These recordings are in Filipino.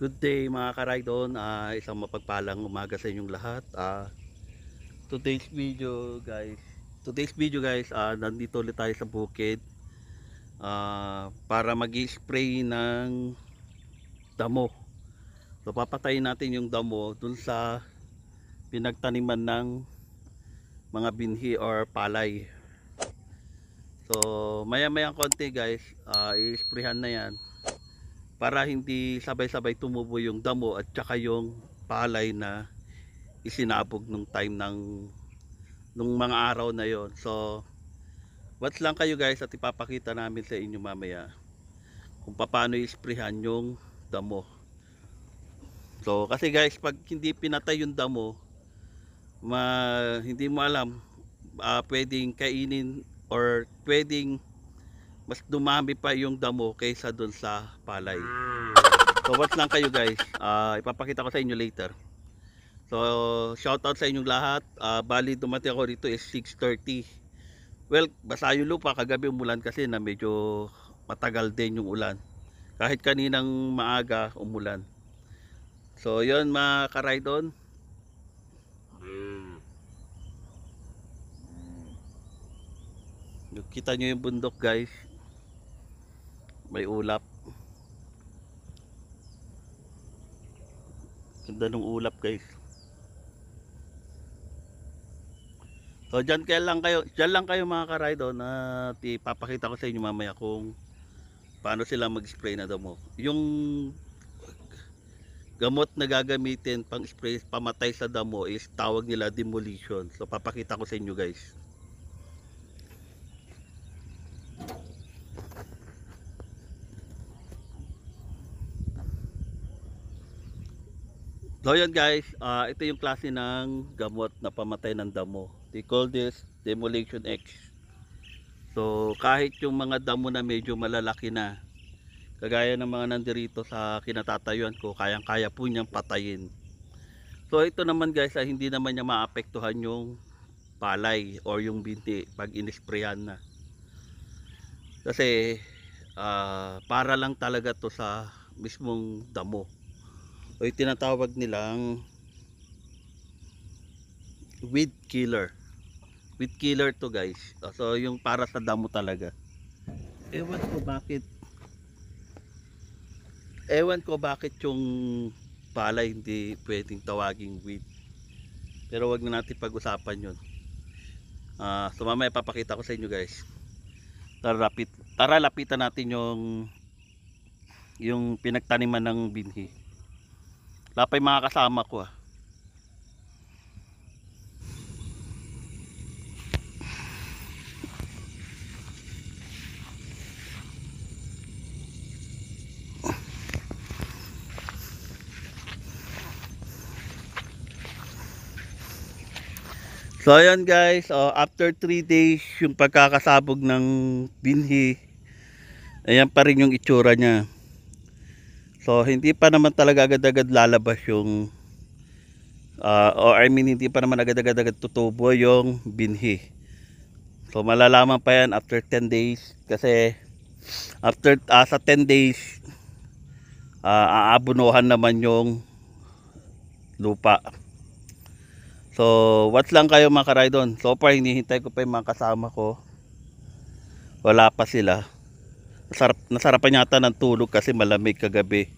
Good day mga karaydon, uh, ah, isang mapagpalang umaga sa inyong lahat. Uh, today's video guys, today's video guys, uh, nandito ulit tayo sa bukid uh, para mag-spray ng damo. So papatayin natin yung damo dun sa pinagtaniman ng mga binhi or palay. So maya maya konti guys, uh, i-sprayhan na yan para hindi sabay-sabay tumubo yung damo at saka yung palay na isinabog nung time ng nung mga araw na yon so watch lang kayo guys at ipapakita namin sa inyo mamaya kung paano isprihan yung damo so kasi guys pag hindi pinatay yung damo ma, hindi mo alam uh, pwedeng kainin or pwedeng mas dumami pa yung damo kaysa dun sa palay hmm. so watch lang kayo guys uh, ipapakita ko sa inyo later so shout out sa inyong lahat uh, bali dumating ako rito is 6.30 well basa yung lupa kagabi umulan kasi na medyo matagal din yung ulan kahit kaninang maaga umulan so yun mga karide on hmm. kita nyo yung bundok guys may ulap ganda ng ulap guys so dyan kaya lang kayo dyan lang kayo mga karaydo na ipapakita ko sa inyo mamaya kung paano sila mag spray na damo yung gamot na gagamitin pang spray pamatay sa damo is tawag nila demolition so papakita ko sa inyo guys So yun guys, uh, ito yung klase ng gamot na pamatay ng damo. They call this demolition X. So kahit yung mga damo na medyo malalaki na, kagaya ng mga nandirito sa kinatatayuan ko, kayang-kaya po niyang patayin. So ito naman guys, ay hindi naman niya maapektuhan yung palay or yung binti pag inisprayan na. Kasi uh, para lang talaga to sa mismong damo o yung tinatawag nilang weed killer weed killer to guys so yung para sa damo talaga ewan ko bakit ewan ko bakit yung pala hindi pwedeng tawaging weed pero wag na natin pag-usapan yun uh, so mamaya papakita ko sa inyo guys tara, lapit, tara lapitan natin yung yung pinagtaniman ng binhi Lapay mga kasama ko ah. So ayan guys, oh, after 3 days yung pagkakasabog ng binhi, ayan pa rin yung itsura niya. So hindi pa naman talaga agad-agad lalabas yung uh, or I mean hindi pa naman agad-agad tutubo yung binhi. So malalaman pa yan after 10 days kasi after uh, sa 10 days uh, aabunuhan naman yung lupa. So, what lang kayo mga karaydon. So far, hinihintay ko pa yung mga kasama ko. Wala pa sila. Nasarap, nasarapan yata ng tulog kasi malamig kagabi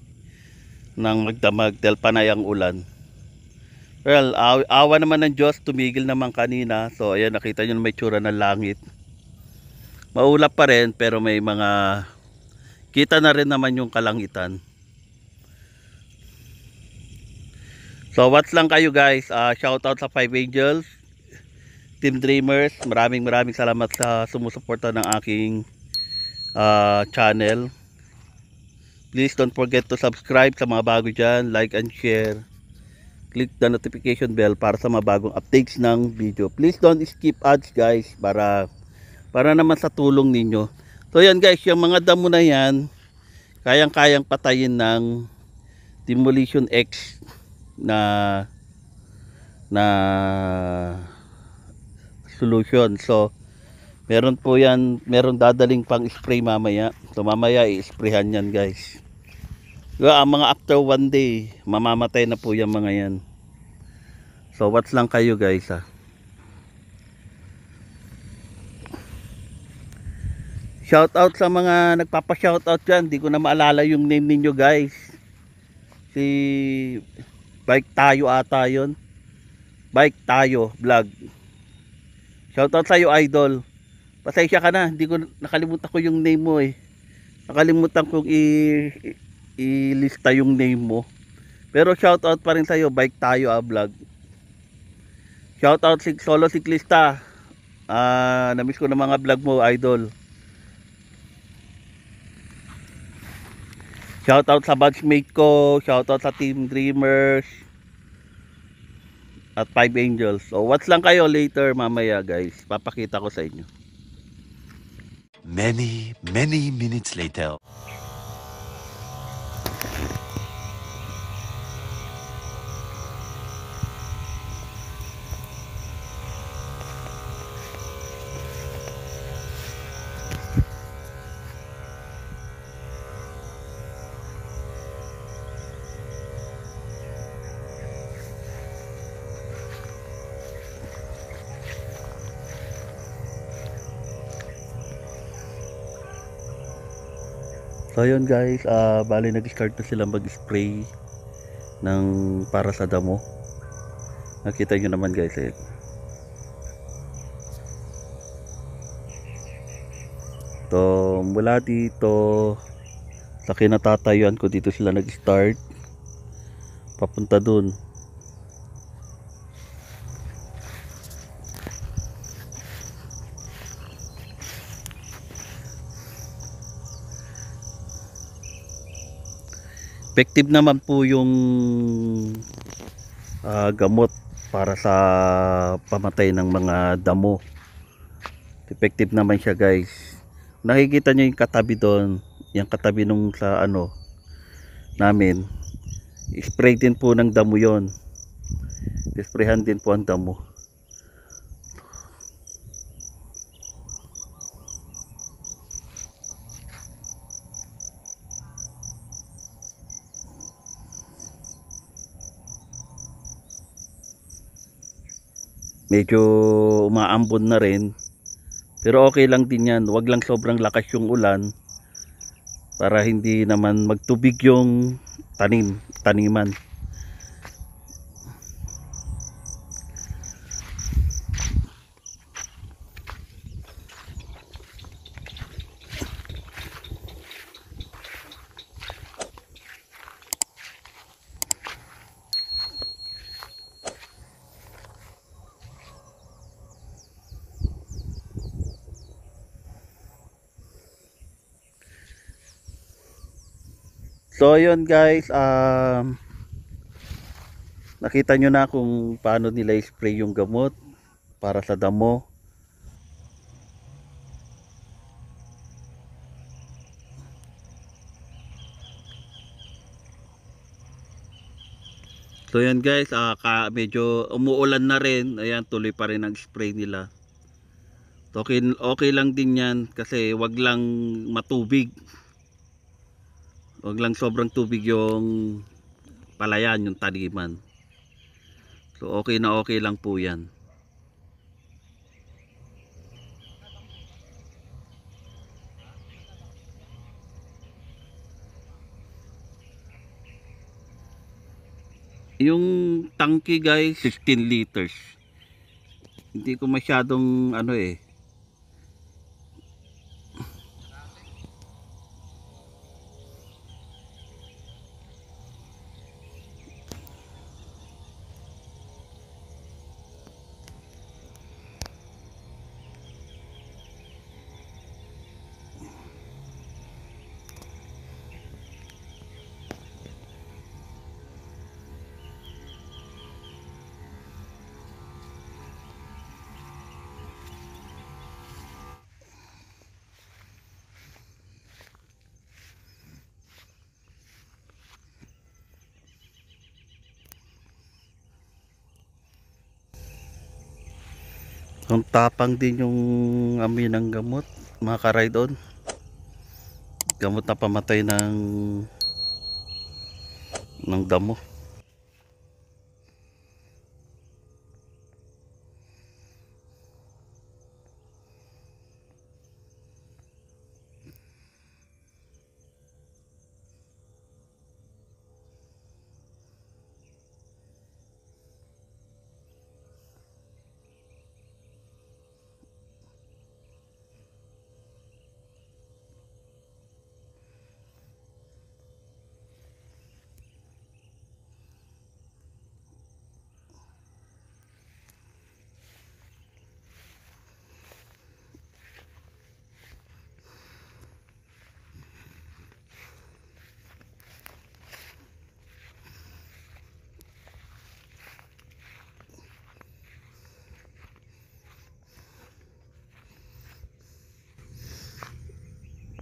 nang magdamag dahil panay ang ulan. Well, aw awa naman ng Diyos, tumigil naman kanina. So, ayan, nakita nyo may tsura ng langit. Maulap pa rin, pero may mga... Kita na rin naman yung kalangitan. So, what's lang kayo guys. Uh, ah, shout out sa Five Angels, Team Dreamers. Maraming maraming salamat sa sumusuporta ng aking uh, channel. Please don't forget to subscribe sa mga bago dyan, like and share. Click the notification bell para sa mga bagong updates ng video. Please don't skip ads guys para para naman sa tulong ninyo. So yan guys, yung mga damo na yan, kayang-kayang patayin ng Demolition X na na solution. So, Meron po yan, meron dadaling pang spray mamaya. So mamaya i-sprayhan yan guys. Diba, ang mga after one day, mamamatay na po yung mga yan. So watch lang kayo guys ha. Shout sa mga nagpapa shoutout out dyan. Hindi ko na maalala yung name ninyo guys. Si Bike Tayo ata yon. Bike Tayo Vlog. Shoutout out sa iyo idol pasensya ka na hindi ko nakalimutan ko yung name mo eh nakalimutan kong i, i ilista yung name mo pero shout out pa rin sa'yo bike tayo ah vlog shout out si solo siklista ah namiss ko na mga vlog mo idol shout out sa batchmate ko shout out sa team dreamers at 5 angels so what's lang kayo later mamaya guys papakita ko sa inyo Many, many minutes later. ayun guys, uh, ah, bali nag-start na sila mag-spray ng para sa damo. Nakita nyo naman guys eh. So mula dito sa kinatatayuan ko dito sila nag-start papunta dun effective naman po yung uh, gamot para sa pamatay ng mga damo effective naman siya guys nakikita nyo yung katabi doon yung katabi nung sa ano namin spray din po ng damo yon sprayhan din po ang damo medyo umaambon na rin pero okay lang din yan wag lang sobrang lakas yung ulan para hindi naman magtubig yung tanim taniman So ayun guys, um, nakita nyo na kung paano nila spray yung gamot para sa damo. So yan guys, uh, ka, medyo umuulan na rin. Ayan, tuloy pa rin ang spray nila. Okay, okay lang din yan kasi wag lang matubig. Huwag lang sobrang tubig yung palayan, yung taniman. So okay na okay lang po yan. Yung tangke guys, 16 liters. Hindi ko masyadong ano eh, ang tapang din yung amin ng gamot mga ka-ride on gamot na pamatay ng ng damo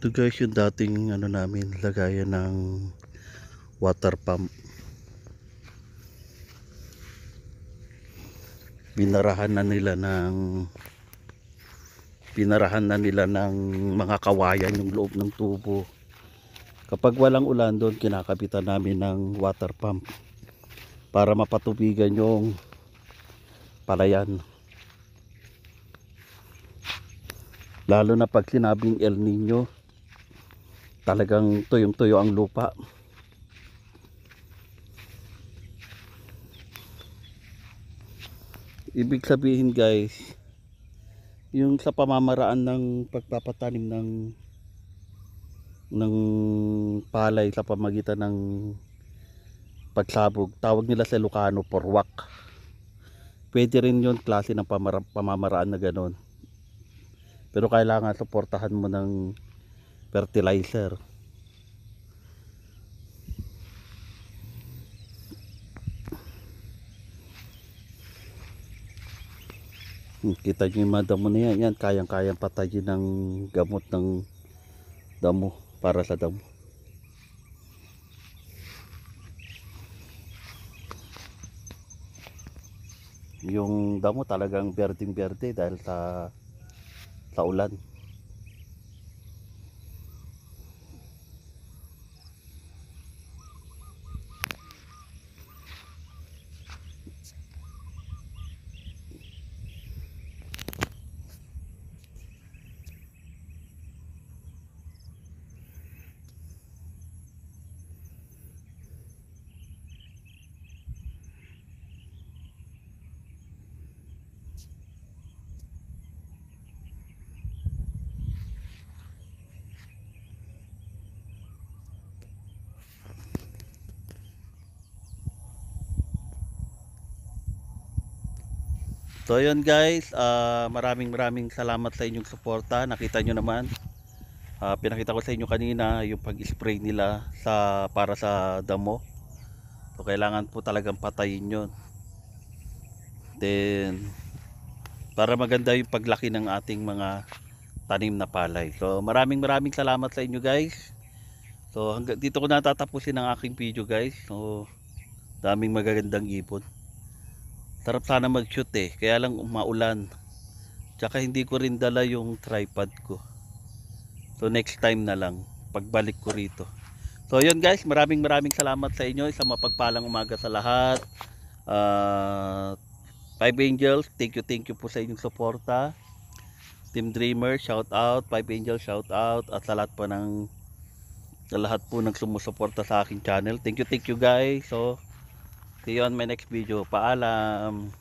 ito guys yung dating ano namin lagayan ng water pump binarahan na nila ng pinarahan na nila ng mga kawayan yung loob ng tubo kapag walang ulan doon kinakapitan namin ng water pump para mapatubigan yung palayan lalo na pag sinabing El Nino talagang tuyong tuyo ang lupa ibig sabihin guys yung sa pamamaraan ng pagpapatanim ng ng palay sa pamagitan ng pagsabog tawag nila sa Lucano porwak pwede rin yon klase ng pamamaraan na ganun pero kailangan suportahan mo ng fertilizer hmm, kita nyo yung mga damo na yan, yan kayang kayang patayin ng gamot ng damo para sa damo yung damo talagang berding berde dahil sa sa ulan So ayun guys, uh, maraming maraming salamat sa inyong suporta. Nakita nyo naman, uh, pinakita ko sa inyo kanina yung pag-spray nila sa para sa damo. So kailangan po talagang patayin yon. Then para maganda yung paglaki ng ating mga tanim na palay. So maraming maraming salamat sa inyo guys. So hanggang dito ko na tatapusin ang aking video guys. So daming magagandang ipon. Tarap sana mag-shoot eh. Kaya lang umaulan. Tsaka hindi ko rin dala yung tripod ko. So next time na lang. Pagbalik ko rito. So yun guys. Maraming maraming salamat sa inyo. Isang mapagpalang umaga sa lahat. Uh, Five Angels. Thank you thank you po sa inyong suporta. Team Dreamer. Shout out. Five Angels. Shout out. At sa lahat po ng sa lahat po ng sumusuporta sa akin channel. Thank you thank you guys. So See you my next video. Paalam.